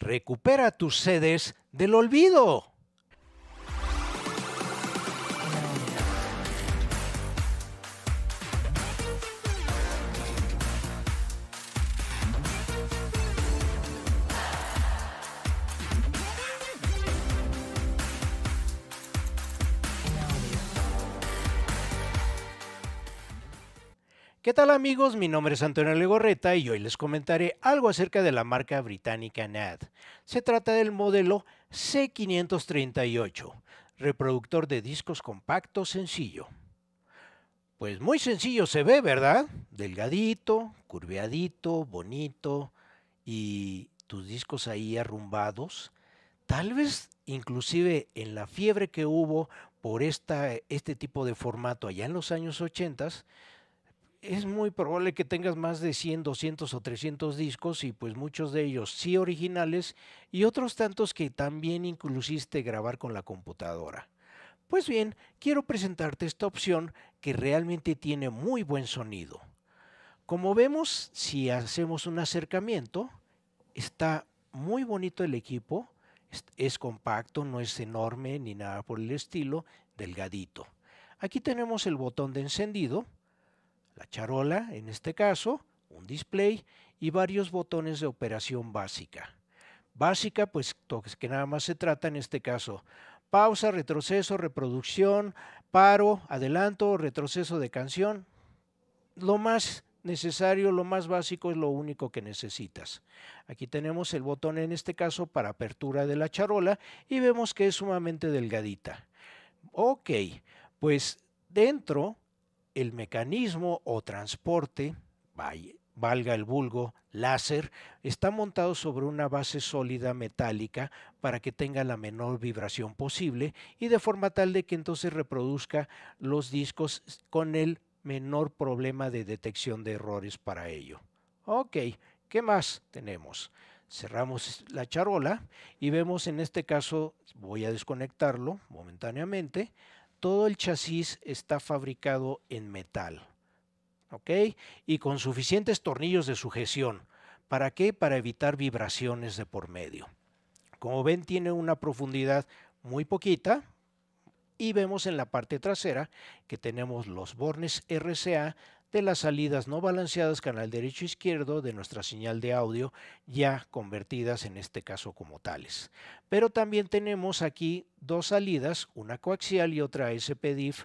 recupera tus sedes del olvido. ¿Qué tal amigos? Mi nombre es Antonio Legorreta y hoy les comentaré algo acerca de la marca británica NAD. Se trata del modelo C538, reproductor de discos compacto sencillo. Pues muy sencillo se ve, ¿verdad? Delgadito, curveadito, bonito y tus discos ahí arrumbados. Tal vez inclusive en la fiebre que hubo por esta, este tipo de formato allá en los años 80, es muy probable que tengas más de 100, 200 o 300 discos y pues muchos de ellos sí originales y otros tantos que también inclusive grabar con la computadora. Pues bien, quiero presentarte esta opción que realmente tiene muy buen sonido. Como vemos, si hacemos un acercamiento, está muy bonito el equipo, es compacto, no es enorme ni nada por el estilo, delgadito. Aquí tenemos el botón de encendido, la charola, en este caso, un display y varios botones de operación básica. Básica, pues que nada más se trata en este caso. Pausa, retroceso, reproducción, paro, adelanto, retroceso de canción. Lo más necesario, lo más básico es lo único que necesitas. Aquí tenemos el botón en este caso para apertura de la charola y vemos que es sumamente delgadita. Ok, pues dentro el mecanismo o transporte, valga el vulgo, láser, está montado sobre una base sólida metálica para que tenga la menor vibración posible y de forma tal de que entonces reproduzca los discos con el menor problema de detección de errores para ello. Ok, ¿qué más tenemos? Cerramos la charola y vemos en este caso, voy a desconectarlo momentáneamente, todo el chasis está fabricado en metal. ¿Ok? Y con suficientes tornillos de sujeción. ¿Para qué? Para evitar vibraciones de por medio. Como ven, tiene una profundidad muy poquita. Y vemos en la parte trasera que tenemos los bornes RCA de las salidas no balanceadas canal derecho-izquierdo de nuestra señal de audio ya convertidas en este caso como tales. Pero también tenemos aquí dos salidas, una coaxial y otra SPDIF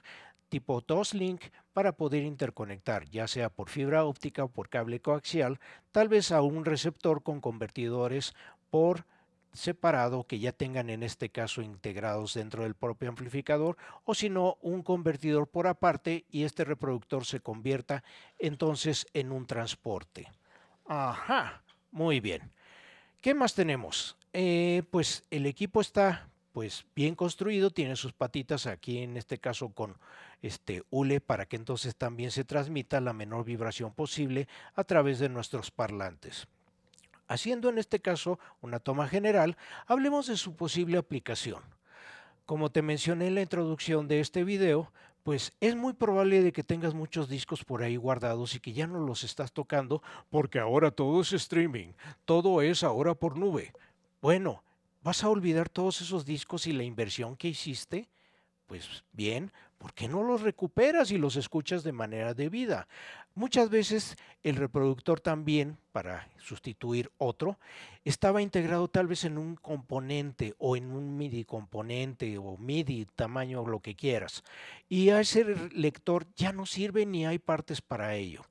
tipo Toslink para poder interconectar, ya sea por fibra óptica o por cable coaxial, tal vez a un receptor con convertidores por separado que ya tengan en este caso integrados dentro del propio amplificador o si no un convertidor por aparte y este reproductor se convierta entonces en un transporte. Ajá, muy bien. ¿Qué más tenemos? Eh, pues el equipo está pues bien construido, tiene sus patitas aquí en este caso con este ule para que entonces también se transmita la menor vibración posible a través de nuestros parlantes. Haciendo en este caso una toma general, hablemos de su posible aplicación. Como te mencioné en la introducción de este video, pues es muy probable de que tengas muchos discos por ahí guardados y que ya no los estás tocando porque ahora todo es streaming, todo es ahora por nube. Bueno, ¿vas a olvidar todos esos discos y la inversión que hiciste? Pues bien, ¿Por qué no los recuperas y los escuchas de manera debida? Muchas veces el reproductor también, para sustituir otro, estaba integrado tal vez en un componente o en un MIDI componente o MIDI tamaño, lo que quieras. Y a ese lector ya no sirve ni hay partes para ello.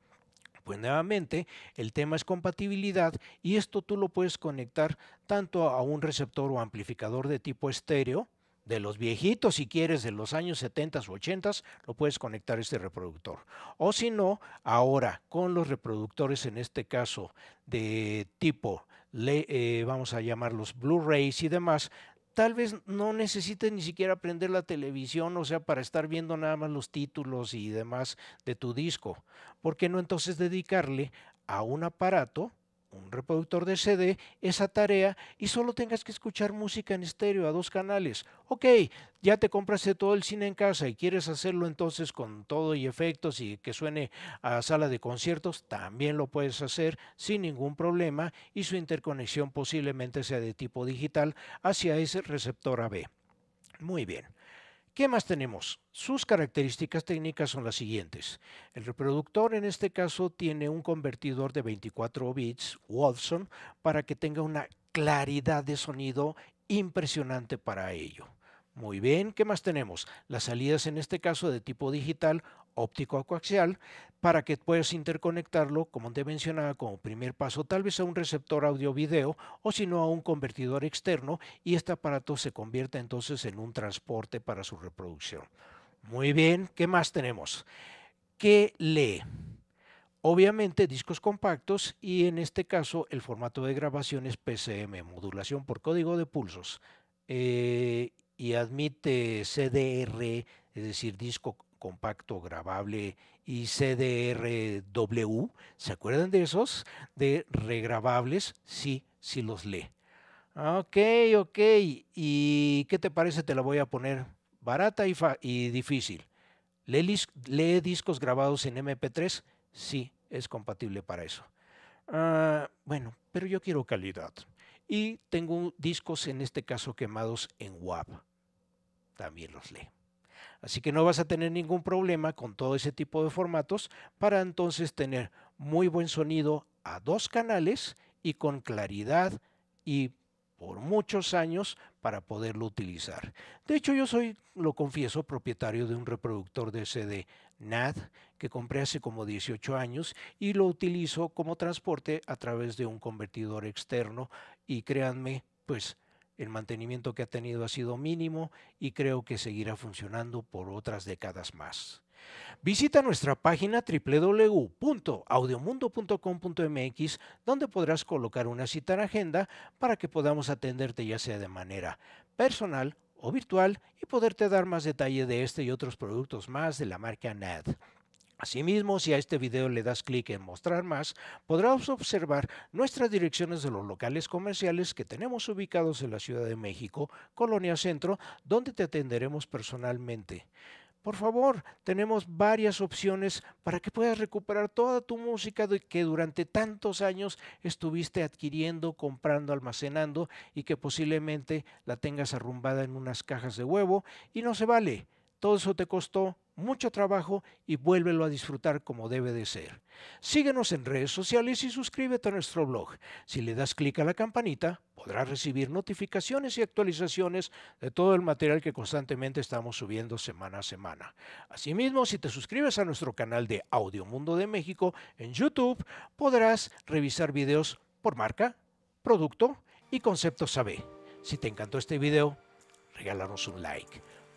Pues nuevamente, el tema es compatibilidad y esto tú lo puedes conectar tanto a un receptor o amplificador de tipo estéreo, de los viejitos, si quieres, de los años 70 o 80, lo puedes conectar a este reproductor. O si no, ahora con los reproductores, en este caso de tipo, eh, vamos a llamarlos Blu-rays y demás, tal vez no necesites ni siquiera prender la televisión, o sea, para estar viendo nada más los títulos y demás de tu disco. ¿Por qué no entonces dedicarle a un aparato? un reproductor de CD esa tarea y solo tengas que escuchar música en estéreo a dos canales. Ok, ya te compraste todo el cine en casa y quieres hacerlo entonces con todo y efectos y que suene a sala de conciertos, también lo puedes hacer sin ningún problema y su interconexión posiblemente sea de tipo digital hacia ese receptor AB. Muy bien. ¿Qué más tenemos? Sus características técnicas son las siguientes. El reproductor en este caso tiene un convertidor de 24 bits, Watson, para que tenga una claridad de sonido impresionante para ello. Muy bien, ¿qué más tenemos? Las salidas en este caso de tipo digital óptico coaxial para que puedas interconectarlo, como te mencionaba, como primer paso, tal vez a un receptor audio-video o si no a un convertidor externo y este aparato se convierte entonces en un transporte para su reproducción. Muy bien, ¿qué más tenemos? ¿Qué lee? Obviamente discos compactos y en este caso el formato de grabación es PCM, modulación por código de pulsos. Eh, y admite CDR, es decir, disco compacto grabable y CDRW. ¿Se acuerdan de esos? De regrabables, sí, sí los lee. Ah, ok, ok. ¿Y qué te parece? Te la voy a poner barata y, difícil. ¿Lee, discos grabados en MP3? Sí, es compatible para eso. Ah, bueno, pero yo quiero calidad. Y tengo discos, en este caso, quemados en WAP. También los lee. Así que no vas a tener ningún problema con todo ese tipo de formatos para entonces tener muy buen sonido a dos canales y con claridad y por muchos años para poderlo utilizar. De hecho, yo soy, lo confieso, propietario de un reproductor de CD NAD que compré hace como 18 años y lo utilizo como transporte a través de un convertidor externo y créanme, pues el mantenimiento que ha tenido ha sido mínimo y creo que seguirá funcionando por otras décadas más. Visita nuestra página www.audiomundo.com.mx donde podrás colocar una cita en agenda para que podamos atenderte ya sea de manera personal o virtual y poderte dar más detalle de este y otros productos más de la marca NAD. Asimismo, si a este video le das clic en mostrar más, podrás observar nuestras direcciones de los locales comerciales que tenemos ubicados en la Ciudad de México, Colonia Centro, donde te atenderemos personalmente por favor, tenemos varias opciones para que puedas recuperar toda tu música que durante tantos años estuviste adquiriendo, comprando, almacenando y que posiblemente la tengas arrumbada en unas cajas de huevo y no se vale. Todo eso te costó mucho trabajo y vuélvelo a disfrutar como debe de ser. Síguenos en redes sociales y suscríbete a nuestro blog. Si le das clic a la campanita, podrás recibir notificaciones y actualizaciones de todo el material que constantemente estamos subiendo semana a semana. Asimismo, si te suscribes a nuestro canal de Audio Mundo de México en YouTube, podrás revisar videos por marca, producto y conceptos sabe. Si te encantó este video, regálanos un like.